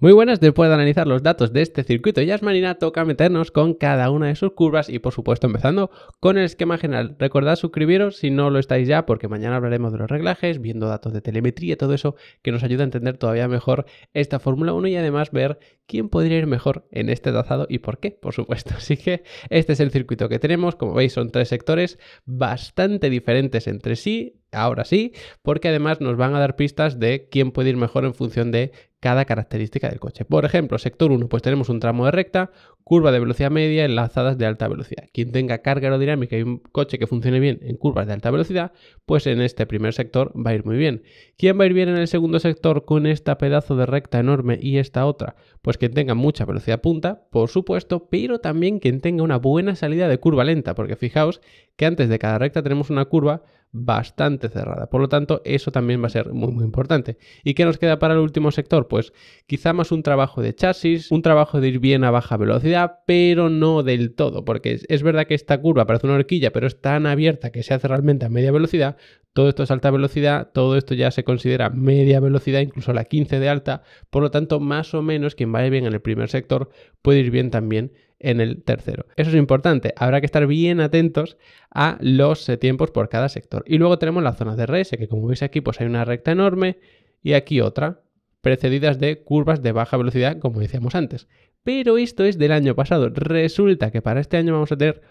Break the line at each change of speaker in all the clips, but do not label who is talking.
Muy buenas, después de analizar los datos de este circuito es Marina, toca meternos con cada una de sus curvas y por supuesto empezando con el esquema general. Recordad suscribiros si no lo estáis ya porque mañana hablaremos de los reglajes, viendo datos de telemetría, y todo eso que nos ayuda a entender todavía mejor esta Fórmula 1 y además ver quién podría ir mejor en este trazado y por qué, por supuesto. Así que este es el circuito que tenemos, como veis son tres sectores bastante diferentes entre sí, ahora sí, porque además nos van a dar pistas de quién puede ir mejor en función de cada característica del coche. Por ejemplo, sector 1, pues tenemos un tramo de recta, curva de velocidad media, enlazadas de alta velocidad. Quien tenga carga aerodinámica y un coche que funcione bien en curvas de alta velocidad, pues en este primer sector va a ir muy bien. ¿Quién va a ir bien en el segundo sector con esta pedazo de recta enorme y esta otra? Pues quien tenga mucha velocidad punta, por supuesto, pero también quien tenga una buena salida de curva lenta, porque fijaos que antes de cada recta tenemos una curva bastante cerrada. Por lo tanto, eso también va a ser muy, muy importante. ¿Y qué nos queda para el último sector? Pues quizá más un trabajo de chasis, un trabajo de ir bien a baja velocidad, pero no del todo, porque es verdad que esta curva parece una horquilla, pero es tan abierta que se hace realmente a media velocidad. Todo esto es alta velocidad, todo esto ya se considera media velocidad, incluso la 15 de alta. Por lo tanto, más o menos quien vaya bien en el primer sector puede ir bien también en el tercero. Eso es importante, habrá que estar bien atentos a los eh, tiempos por cada sector. Y luego tenemos la zona de RS, que como veis aquí, pues hay una recta enorme y aquí otra, precedidas de curvas de baja velocidad, como decíamos antes. Pero esto es del año pasado. Resulta que para este año vamos a tener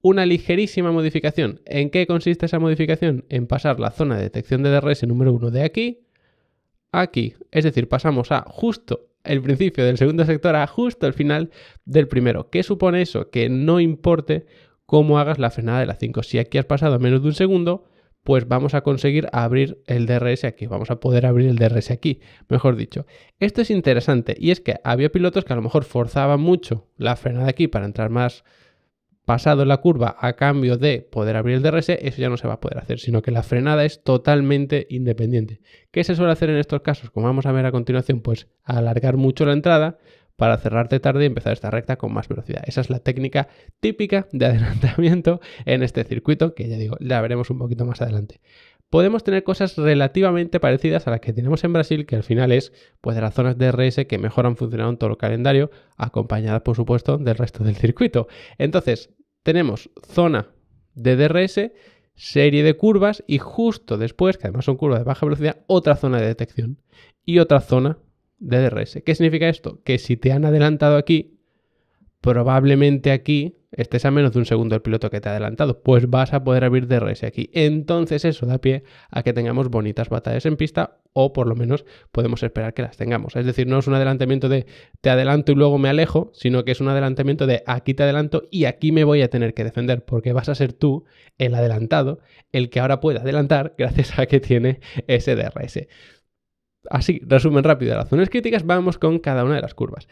una ligerísima modificación. ¿En qué consiste esa modificación? En pasar la zona de detección de DRS número 1 de aquí aquí. Es decir, pasamos a justo el principio del segundo sector a justo el final del primero. ¿Qué supone eso? Que no importe cómo hagas la frenada de la 5. Si aquí has pasado menos de un segundo, pues vamos a conseguir abrir el DRS aquí, vamos a poder abrir el DRS aquí, mejor dicho. Esto es interesante y es que había pilotos que a lo mejor forzaban mucho la frenada aquí para entrar más pasado la curva a cambio de poder abrir el DRS, eso ya no se va a poder hacer, sino que la frenada es totalmente independiente. ¿Qué se suele hacer en estos casos? Como vamos a ver a continuación, pues alargar mucho la entrada para cerrarte tarde y empezar esta recta con más velocidad. Esa es la técnica típica de adelantamiento en este circuito, que ya digo, la veremos un poquito más adelante. Podemos tener cosas relativamente parecidas a las que tenemos en Brasil, que al final es pues, de las zonas de DRS que mejor han funcionado en todo el calendario, acompañadas por supuesto del resto del circuito. Entonces, tenemos zona de DRS, serie de curvas y justo después, que además son curvas de baja velocidad, otra zona de detección y otra zona de DRS. ¿Qué significa esto? Que si te han adelantado aquí, probablemente aquí estés a menos de un segundo del piloto que te ha adelantado, pues vas a poder abrir DRS aquí. Entonces eso da pie a que tengamos bonitas batallas en pista o por lo menos podemos esperar que las tengamos. Es decir, no es un adelantamiento de te adelanto y luego me alejo, sino que es un adelantamiento de aquí te adelanto y aquí me voy a tener que defender porque vas a ser tú el adelantado, el que ahora puede adelantar gracias a que tiene ese DRS. Así, resumen rápido de las zonas críticas, vamos con cada una de las curvas.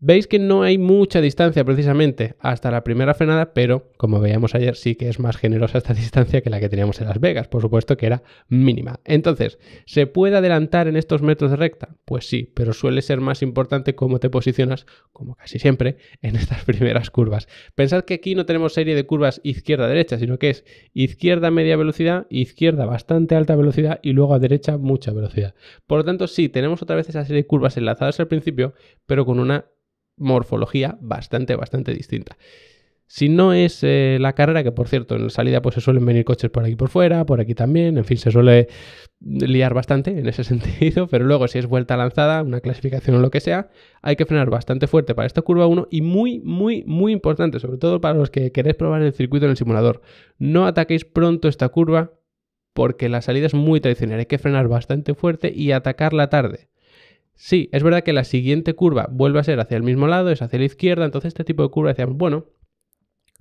Veis que no hay mucha distancia precisamente hasta la primera frenada, pero como veíamos ayer sí que es más generosa esta distancia que la que teníamos en Las Vegas, por supuesto que era mínima. Entonces, ¿se puede adelantar en estos metros de recta? Pues sí, pero suele ser más importante cómo te posicionas, como casi siempre, en estas primeras curvas. Pensad que aquí no tenemos serie de curvas izquierda-derecha, sino que es izquierda media velocidad, izquierda bastante alta velocidad y luego a derecha mucha velocidad. Por lo tanto, sí, tenemos otra vez esa serie de curvas enlazadas al principio, pero con una morfología bastante, bastante distinta. Si no es eh, la carrera, que por cierto, en la salida pues se suelen venir coches por aquí por fuera, por aquí también, en fin, se suele liar bastante en ese sentido, pero luego si es vuelta lanzada, una clasificación o lo que sea, hay que frenar bastante fuerte para esta curva 1 y muy, muy, muy importante, sobre todo para los que queréis probar el circuito en el simulador, no ataquéis pronto esta curva porque la salida es muy tradicional, hay que frenar bastante fuerte y atacarla tarde. Sí, es verdad que la siguiente curva vuelve a ser hacia el mismo lado, es hacia la izquierda, entonces este tipo de curva decíamos, bueno,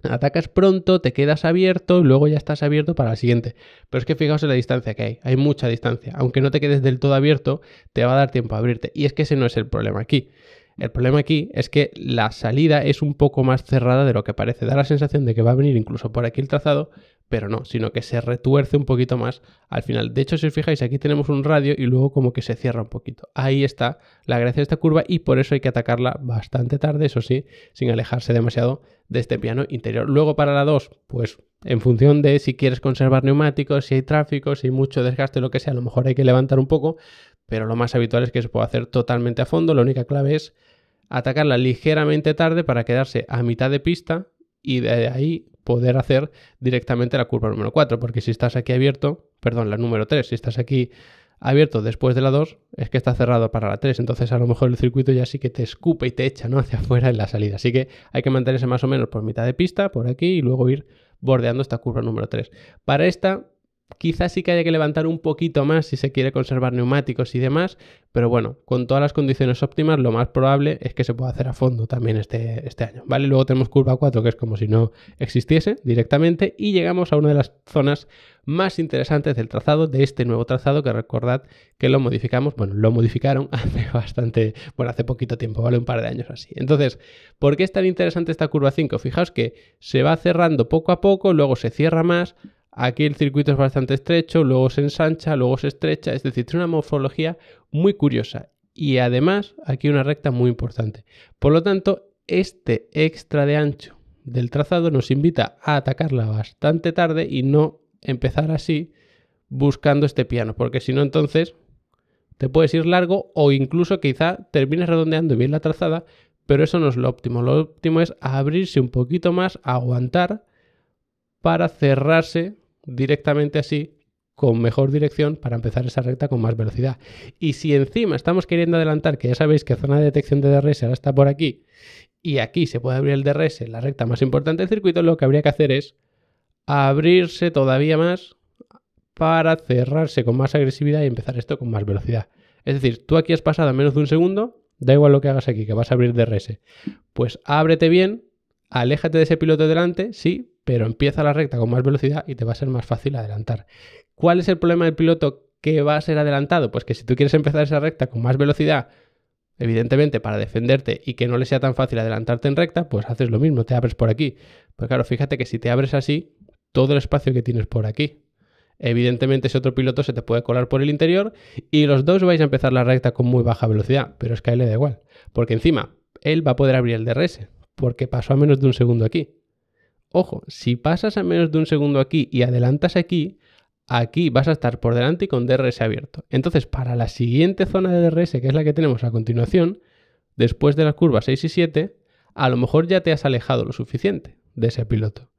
atacas pronto, te quedas abierto, y luego ya estás abierto para la siguiente. Pero es que fijaos en la distancia que hay, hay mucha distancia. Aunque no te quedes del todo abierto, te va a dar tiempo a abrirte. Y es que ese no es el problema aquí. El problema aquí es que la salida es un poco más cerrada de lo que parece. Da la sensación de que va a venir incluso por aquí el trazado, pero no, sino que se retuerce un poquito más al final. De hecho, si os fijáis, aquí tenemos un radio y luego como que se cierra un poquito. Ahí está la gracia de esta curva y por eso hay que atacarla bastante tarde, eso sí, sin alejarse demasiado de este piano interior. Luego para la 2, pues en función de si quieres conservar neumáticos, si hay tráfico, si hay mucho desgaste, lo que sea, a lo mejor hay que levantar un poco, pero lo más habitual es que se pueda hacer totalmente a fondo. La única clave es atacarla ligeramente tarde para quedarse a mitad de pista y de ahí poder hacer directamente la curva número 4, porque si estás aquí abierto, perdón, la número 3, si estás aquí abierto después de la 2, es que está cerrado para la 3, entonces a lo mejor el circuito ya sí que te escupe y te echa ¿no? hacia afuera en la salida, así que hay que mantenerse más o menos por mitad de pista, por aquí, y luego ir bordeando esta curva número 3. Para esta Quizás sí que haya que levantar un poquito más si se quiere conservar neumáticos y demás, pero bueno, con todas las condiciones óptimas, lo más probable es que se pueda hacer a fondo también este, este año. ¿vale? Luego tenemos curva 4, que es como si no existiese directamente, y llegamos a una de las zonas más interesantes del trazado, de este nuevo trazado, que recordad que lo modificamos, bueno, lo modificaron hace bastante, bueno, hace poquito tiempo, ¿vale? Un par de años así. Entonces, ¿por qué es tan interesante esta curva 5? Fijaos que se va cerrando poco a poco, luego se cierra más Aquí el circuito es bastante estrecho, luego se ensancha, luego se estrecha, es decir, tiene una morfología muy curiosa y además aquí una recta muy importante. Por lo tanto, este extra de ancho del trazado nos invita a atacarla bastante tarde y no empezar así buscando este piano, porque si no entonces te puedes ir largo o incluso quizá termines redondeando bien la trazada, pero eso no es lo óptimo. Lo óptimo es abrirse un poquito más, aguantar para cerrarse directamente así con mejor dirección para empezar esa recta con más velocidad. Y si encima estamos queriendo adelantar, que ya sabéis que zona de detección de DRS ahora está por aquí, y aquí se puede abrir el DRS, la recta más importante del circuito, lo que habría que hacer es abrirse todavía más para cerrarse con más agresividad y empezar esto con más velocidad. Es decir, tú aquí has pasado menos de un segundo, da igual lo que hagas aquí, que vas a abrir DRS. Pues ábrete bien, aléjate de ese piloto delante, sí, pero empieza la recta con más velocidad y te va a ser más fácil adelantar. ¿Cuál es el problema del piloto que va a ser adelantado? Pues que si tú quieres empezar esa recta con más velocidad, evidentemente para defenderte y que no le sea tan fácil adelantarte en recta, pues haces lo mismo, te abres por aquí. Pues claro, fíjate que si te abres así, todo el espacio que tienes por aquí. Evidentemente ese otro piloto se te puede colar por el interior y los dos vais a empezar la recta con muy baja velocidad, pero es que a él le da igual, porque encima él va a poder abrir el DRS, porque pasó a menos de un segundo aquí. Ojo, si pasas a menos de un segundo aquí y adelantas aquí, aquí vas a estar por delante y con DRS abierto. Entonces, para la siguiente zona de DRS, que es la que tenemos a continuación, después de las curvas 6 y 7, a lo mejor ya te has alejado lo suficiente de ese piloto.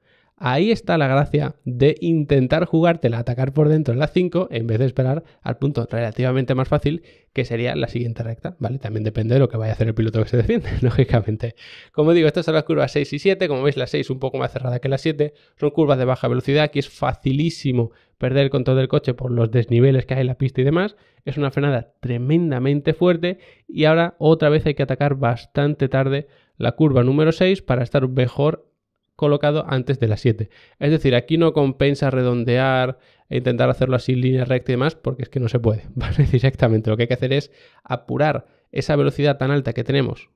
Ahí está la gracia de intentar jugártela, atacar por dentro en la 5 en vez de esperar al punto relativamente más fácil que sería la siguiente recta, ¿vale? También depende de lo que vaya a hacer el piloto que se defiende, lógicamente. Como digo, estas son las curvas 6 y 7, como veis la 6 un poco más cerrada que la 7, son curvas de baja velocidad, aquí es facilísimo perder el control del coche por los desniveles que hay en la pista y demás, es una frenada tremendamente fuerte y ahora otra vez hay que atacar bastante tarde la curva número 6 para estar mejor colocado antes de las 7. Es decir, aquí no compensa redondear e intentar hacerlo así línea recta y demás, porque es que no se puede, ¿vale? Directamente lo que hay que hacer es apurar esa velocidad tan alta que tenemos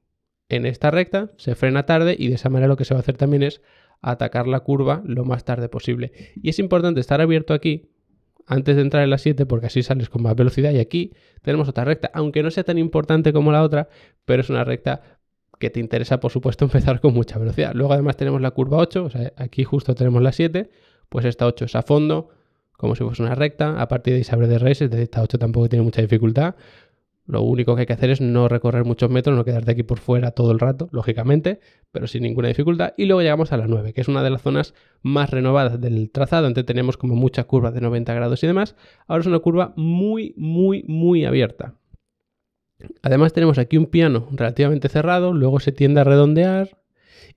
en esta recta, se frena tarde y de esa manera lo que se va a hacer también es atacar la curva lo más tarde posible. Y es importante estar abierto aquí antes de entrar en las 7 porque así sales con más velocidad y aquí tenemos otra recta, aunque no sea tan importante como la otra, pero es una recta que te interesa, por supuesto, empezar con mucha velocidad. Luego además tenemos la curva 8, aquí justo tenemos la 7, pues esta 8 es a fondo, como si fuese una recta, a partir de ahí se de Reyes desde esta 8 tampoco tiene mucha dificultad. Lo único que hay que hacer es no recorrer muchos metros, no quedarte aquí por fuera todo el rato, lógicamente, pero sin ninguna dificultad. Y luego llegamos a la 9, que es una de las zonas más renovadas del trazado. donde tenemos como muchas curvas de 90 grados y demás. Ahora es una curva muy, muy, muy abierta. Además tenemos aquí un piano relativamente cerrado, luego se tiende a redondear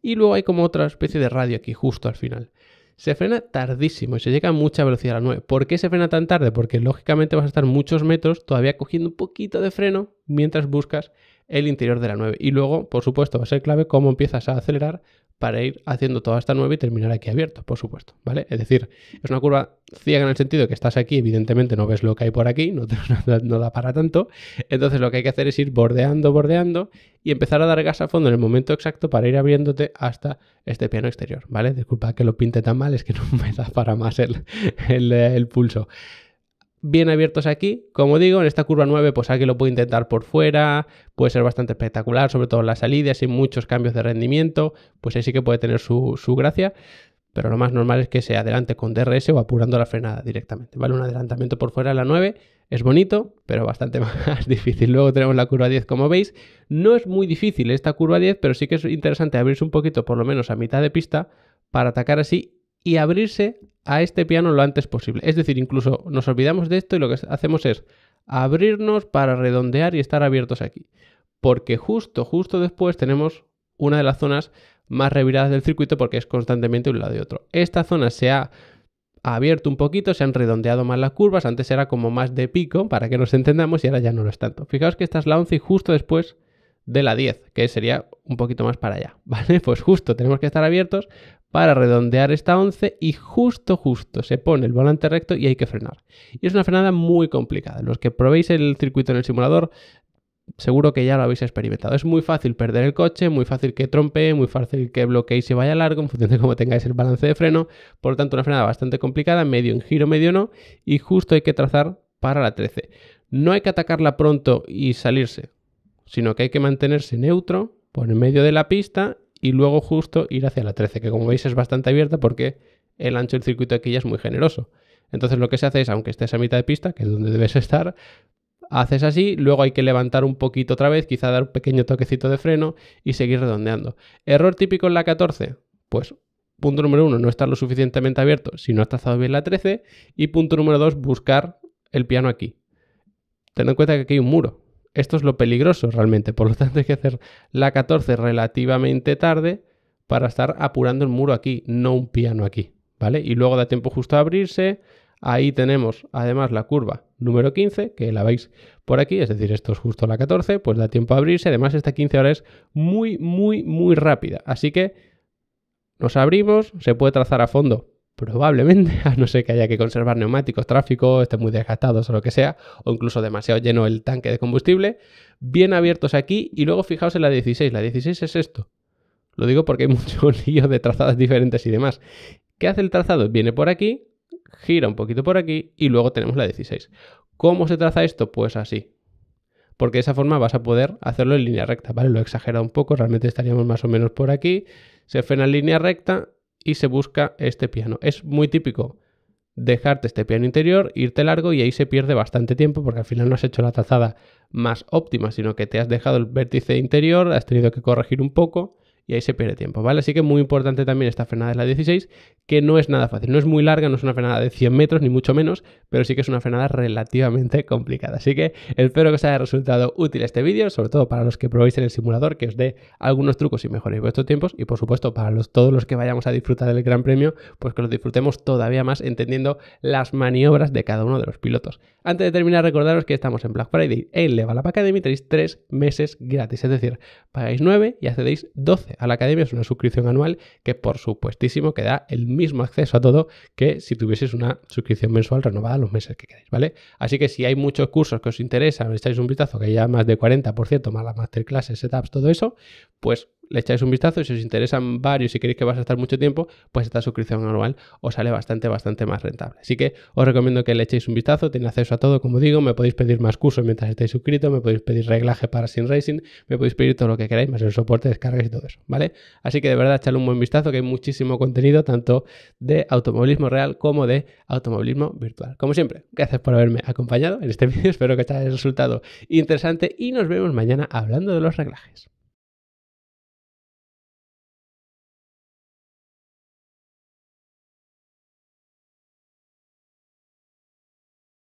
y luego hay como otra especie de radio aquí justo al final. Se frena tardísimo y se llega a mucha velocidad a la 9. ¿Por qué se frena tan tarde? Porque lógicamente vas a estar muchos metros todavía cogiendo un poquito de freno mientras buscas el interior de la 9. Y luego, por supuesto, va a ser clave cómo empiezas a acelerar para ir haciendo toda esta 9 y terminar aquí abierto, por supuesto, ¿vale? Es decir, es una curva ciega en el sentido que estás aquí, evidentemente no ves lo que hay por aquí, no, da para tanto, entonces lo que hay que hacer es ir bordeando, bordeando y empezar a dar gas a fondo en el momento exacto para ir abriéndote hasta este piano exterior, ¿vale? Disculpa que lo pinte tan mal, es que no me da para más el pulso bien abiertos aquí. Como digo, en esta curva 9, pues aquí lo puede intentar por fuera, puede ser bastante espectacular, sobre todo en las salidas y muchos cambios de rendimiento, pues ahí sí que puede tener su, su gracia. Pero lo más normal es que se adelante con DRS o apurando la frenada directamente. ¿vale? Un adelantamiento por fuera de la 9 es bonito, pero bastante más difícil. Luego tenemos la curva 10, como veis. No es muy difícil esta curva 10, pero sí que es interesante abrirse un poquito, por lo menos a mitad de pista, para atacar así y abrirse a este piano lo antes posible. Es decir, incluso nos olvidamos de esto y lo que hacemos es abrirnos para redondear y estar abiertos aquí. Porque justo, justo después tenemos una de las zonas más reviradas del circuito porque es constantemente un lado y otro. Esta zona se ha abierto un poquito, se han redondeado más las curvas, antes era como más de pico para que nos entendamos y ahora ya no lo es tanto. Fijaos que esta es la 11 y justo después de la 10, que sería un poquito más para allá, ¿vale? Pues justo tenemos que estar abiertos para redondear esta 11 y justo, justo se pone el volante recto y hay que frenar. Y es una frenada muy complicada. Los que probéis el circuito en el simulador seguro que ya lo habéis experimentado. Es muy fácil perder el coche, muy fácil que trompe, muy fácil que bloqueéis y vaya largo en función de cómo tengáis el balance de freno. Por lo tanto, una frenada bastante complicada, medio en giro, medio no, y justo hay que trazar para la 13. No hay que atacarla pronto y salirse, sino que hay que mantenerse neutro por en medio de la pista y luego justo ir hacia la 13, que como veis es bastante abierta porque el ancho del circuito aquí ya es muy generoso. Entonces lo que se hace es, aunque estés a mitad de pista, que es donde debes estar, haces así, luego hay que levantar un poquito otra vez, quizá dar un pequeño toquecito de freno y seguir redondeando. Error típico en la 14, pues punto número uno, no estar lo suficientemente abierto si no has trazado bien la 13 y punto número dos, buscar el piano aquí. Ten en cuenta que aquí hay un muro, esto es lo peligroso realmente, por lo tanto hay que hacer la 14 relativamente tarde para estar apurando el muro aquí, no un piano aquí, ¿vale? Y luego da tiempo justo a abrirse, ahí tenemos además la curva número 15, que la veis por aquí, es decir, esto es justo la 14, pues da tiempo a abrirse, además esta 15 ahora es muy, muy, muy rápida, así que nos abrimos, se puede trazar a fondo Probablemente, a no ser que haya que conservar neumáticos, tráfico, estén muy desgastados o lo que sea, o incluso demasiado lleno el tanque de combustible, bien abiertos aquí y luego fijaos en la 16. La 16 es esto. Lo digo porque hay mucho lío de trazadas diferentes y demás. ¿Qué hace el trazado? Viene por aquí, gira un poquito por aquí y luego tenemos la 16. ¿Cómo se traza esto? Pues así. Porque de esa forma vas a poder hacerlo en línea recta, ¿vale? Lo he exagerado un poco, realmente estaríamos más o menos por aquí. Se frena en línea recta y se busca este piano. Es muy típico dejarte este piano interior, irte largo y ahí se pierde bastante tiempo porque al final no has hecho la trazada más óptima, sino que te has dejado el vértice interior, has tenido que corregir un poco y ahí se pierde tiempo, ¿vale? Así que muy importante también esta frenada de la 16, que no es nada fácil, no es muy larga, no es una frenada de 100 metros ni mucho menos, pero sí que es una frenada relativamente complicada. Así que espero que os haya resultado útil este vídeo, sobre todo para los que probéis en el simulador, que os dé algunos trucos y mejoréis vuestros tiempos y por supuesto para todos los que vayamos a disfrutar del Gran Premio, pues que lo disfrutemos todavía más entendiendo las maniobras de cada uno de los pilotos. Antes de terminar, recordaros que estamos en Black Friday en Levalap Academy, tenéis 3 meses gratis, es decir, pagáis 9 y accedéis 12 a la academia es una suscripción anual que por supuestísimo que da el mismo acceso a todo que si tuvieses una suscripción mensual renovada los meses que queréis, ¿vale? Así que si hay muchos cursos que os interesan, echáis un vistazo, que hay ya más de 40, más las masterclasses, setups, todo eso, pues le echáis un vistazo y si os interesan varios y queréis que vas a estar mucho tiempo, pues esta suscripción anual os sale bastante, bastante más rentable. Así que os recomiendo que le echéis un vistazo, tiene acceso a todo, como digo, me podéis pedir más cursos mientras estéis suscritos, me podéis pedir reglaje para Sin Racing, me podéis pedir todo lo que queráis, más el soporte, descargas y todo eso, ¿vale? Así que de verdad, echadle un buen vistazo, que hay muchísimo contenido, tanto de automovilismo real como de automovilismo virtual. Como siempre, gracias por haberme acompañado en este vídeo, espero que os haya resultado interesante y nos vemos mañana hablando de los reglajes.